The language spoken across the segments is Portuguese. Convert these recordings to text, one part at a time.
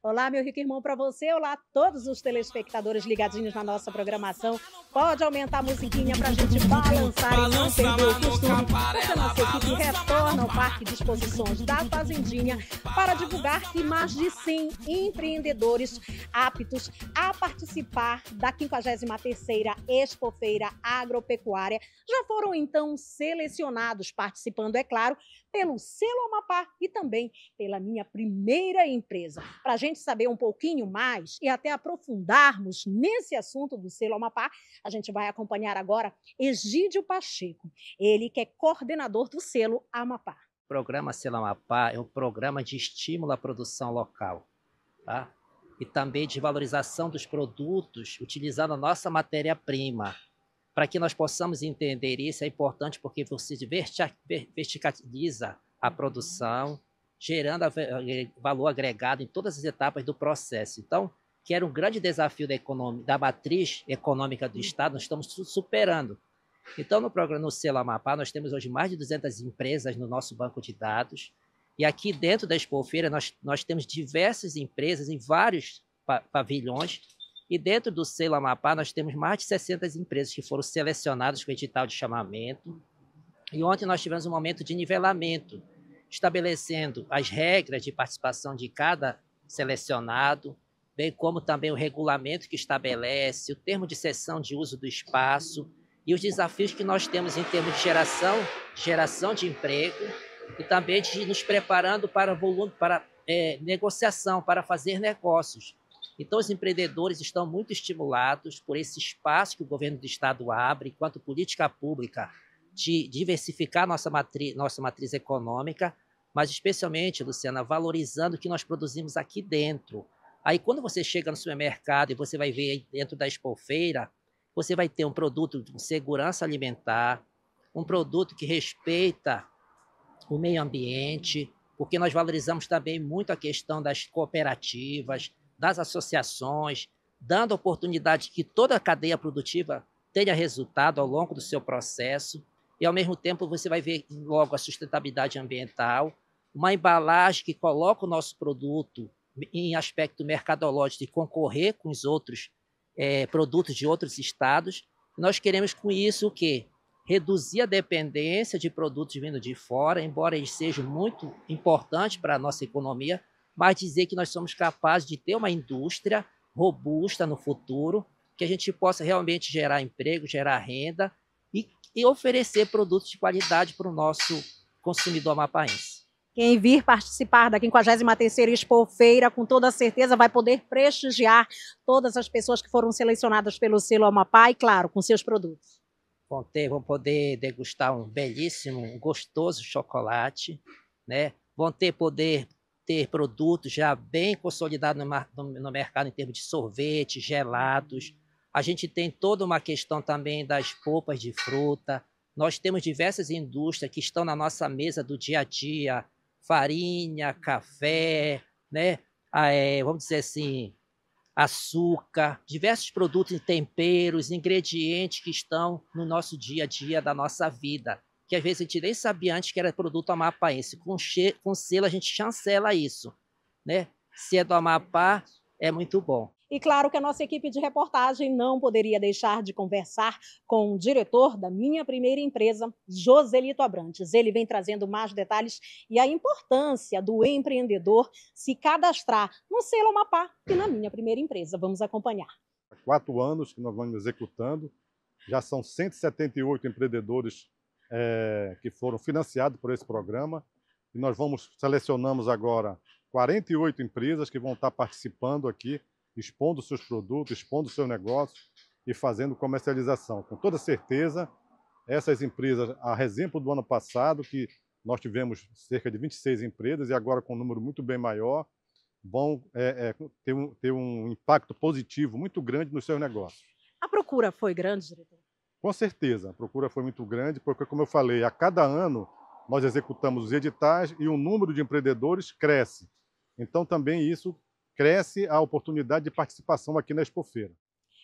Olá, meu rico irmão, para você. Olá, todos os telespectadores ligadinhos na nossa programação. Pode aumentar a musiquinha para a gente balançar Balança, e não perder o costume. Essa nossa equipe retorna ao Parque de Exposições da Fazendinha para divulgar que mais de 100 empreendedores aptos a participar da 53ª Expofeira Agropecuária já foram então selecionados, participando, é claro, pelo selo Amapá e também pela minha primeira empresa. Para gente gente saber um pouquinho mais e até aprofundarmos nesse assunto do selo Amapá, a gente vai acompanhar agora Egídio Pacheco, ele que é coordenador do selo Amapá. O programa Selo Amapá é um programa de estímulo à produção local, tá? e também de valorização dos produtos utilizando a nossa matéria-prima. Para que nós possamos entender isso, é importante porque você verticaliza a produção gerando eh, valor agregado em todas as etapas do processo. Então, que era um grande desafio da, economia, da matriz econômica do uhum. Estado, nós estamos superando. Então, no programa no Selo Amapá, nós temos hoje mais de 200 empresas no nosso banco de dados. E aqui dentro da Expofeira, nós, nós temos diversas empresas em vários pa pavilhões. E dentro do Selo Amapá, nós temos mais de 600 empresas que foram selecionadas com edital de chamamento. E ontem nós tivemos um momento de nivelamento estabelecendo as regras de participação de cada selecionado, bem como também o regulamento que estabelece o termo de cessão de uso do espaço e os desafios que nós temos em termos de geração, geração de emprego e também de nos preparando para volume, para é, negociação, para fazer negócios. Então, os empreendedores estão muito estimulados por esse espaço que o governo do estado abre, enquanto política pública de diversificar nossa matriz, nossa matriz econômica, mas especialmente, Luciana, valorizando o que nós produzimos aqui dentro. Aí, quando você chega no supermercado e você vai ver dentro da expolfeira, você vai ter um produto de segurança alimentar, um produto que respeita o meio ambiente, porque nós valorizamos também muito a questão das cooperativas, das associações, dando oportunidade que toda a cadeia produtiva tenha resultado ao longo do seu processo e, ao mesmo tempo, você vai ver logo a sustentabilidade ambiental, uma embalagem que coloca o nosso produto em aspecto mercadológico e concorrer com os outros é, produtos de outros estados. Nós queremos, com isso, o quê? Reduzir a dependência de produtos vindo de fora, embora eles sejam muito importantes para a nossa economia, mas dizer que nós somos capazes de ter uma indústria robusta no futuro, que a gente possa realmente gerar emprego, gerar renda e oferecer produtos de qualidade para o nosso consumidor mapaense. Quem vir participar da 53ª Expo Feira, com toda certeza vai poder prestigiar todas as pessoas que foram selecionadas pelo selo Amapá e, claro, com seus produtos. Vão, ter, vão poder degustar um belíssimo, um gostoso chocolate, né? vão ter poder ter produtos já bem consolidados no, no, no mercado em termos de sorvete, gelados, a gente tem toda uma questão também das polpas de fruta. Nós temos diversas indústrias que estão na nossa mesa do dia a dia: farinha, café, né? Ah, é, vamos dizer assim, açúcar, diversos produtos temperos, ingredientes que estão no nosso dia a dia da nossa vida. Que às vezes a gente nem sabia antes que era produto amapaense. Com, com selo a gente chancela isso. Né? Se é do Amapá, é muito bom. E claro que a nossa equipe de reportagem não poderia deixar de conversar com o diretor da minha primeira empresa, Joselito Abrantes. Ele vem trazendo mais detalhes e a importância do empreendedor se cadastrar no Selo Mapá e na minha primeira empresa. Vamos acompanhar. Há quatro anos que nós vamos executando, já são 178 empreendedores é, que foram financiados por esse programa. E nós vamos selecionamos agora 48 empresas que vão estar participando aqui expondo seus produtos, expondo seu negócio e fazendo comercialização. Com toda certeza, essas empresas, a exemplo do ano passado, que nós tivemos cerca de 26 empresas e agora com um número muito bem maior, vão é, é, ter, um, ter um impacto positivo muito grande nos seus negócios. A procura foi grande, diretor? Com certeza, a procura foi muito grande, porque, como eu falei, a cada ano nós executamos os editais e o número de empreendedores cresce. Então, também isso cresce a oportunidade de participação aqui na Expofeira.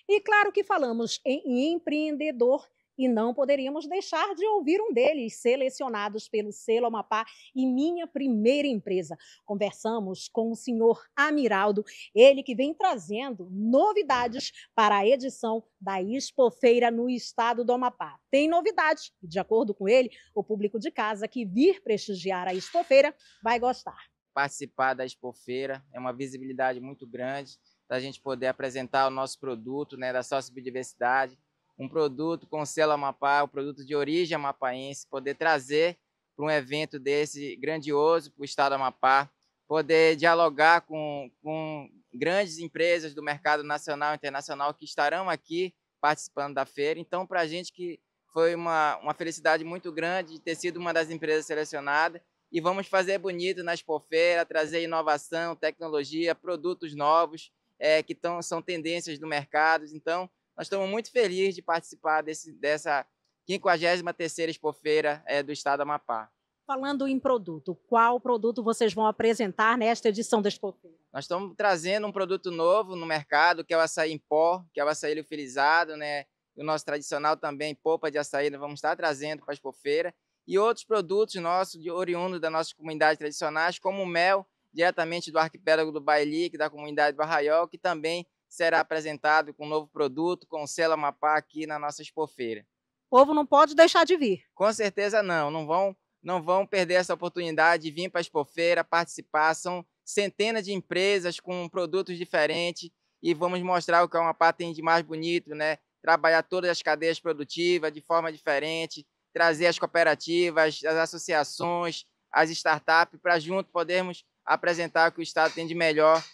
E claro que falamos em empreendedor e não poderíamos deixar de ouvir um deles, selecionados pelo selo Amapá e Minha Primeira Empresa. Conversamos com o senhor Amiraldo, ele que vem trazendo novidades para a edição da Expofeira no estado do Amapá. Tem novidades, de acordo com ele, o público de casa que vir prestigiar a Expofeira vai gostar participar da Expofeira. É uma visibilidade muito grande para a gente poder apresentar o nosso produto né, da sociobiodiversidade, um produto com selo Amapá, um produto de origem amapaense, poder trazer para um evento desse grandioso para o estado do Amapá, poder dialogar com, com grandes empresas do mercado nacional e internacional que estarão aqui participando da feira. Então, para a gente que foi uma, uma felicidade muito grande de ter sido uma das empresas selecionadas e vamos fazer bonito na Expofeira, trazer inovação, tecnologia, produtos novos é, que tão, são tendências do mercado. Então, nós estamos muito felizes de participar desse, dessa 53ª Expofeira é, do Estado do Amapá. Falando em produto, qual produto vocês vão apresentar nesta edição da Expofeira? Nós estamos trazendo um produto novo no mercado, que é o açaí em pó, que é o açaí liofilizado, né? o nosso tradicional também, polpa de açaí, nós vamos estar trazendo para a Expofeira e outros produtos nossos, de oriundos da nossa comunidade tradicionais, como o mel, diretamente do arquipélago do Bailique, é da comunidade do Arraiol, que também será apresentado com um novo produto, com o selo Amapá aqui na nossa expofeira. O povo não pode deixar de vir. Com certeza não, não vão, não vão perder essa oportunidade de vir para a expofeira, participar, são centenas de empresas com produtos diferentes e vamos mostrar o que a uma tem de mais bonito, né? Trabalhar todas as cadeias produtivas de forma diferente, trazer as cooperativas, as associações, as startups, para junto podermos apresentar o que o Estado tem de melhor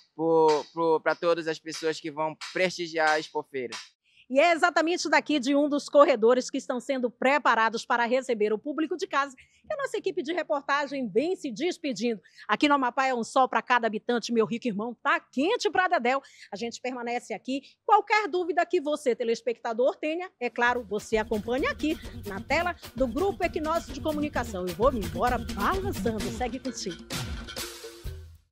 para todas as pessoas que vão prestigiar a Expofeira. E é exatamente daqui de um dos corredores que estão sendo preparados para receber o público de casa. E a nossa equipe de reportagem vem se despedindo. Aqui no Amapá é um sol para cada habitante, meu rico irmão. Tá quente para Dedéu. A gente permanece aqui. Qualquer dúvida que você, telespectador, tenha, é claro, você acompanha aqui na tela do Grupo Equinócio de Comunicação. Eu vou me embora balançando. Segue contigo.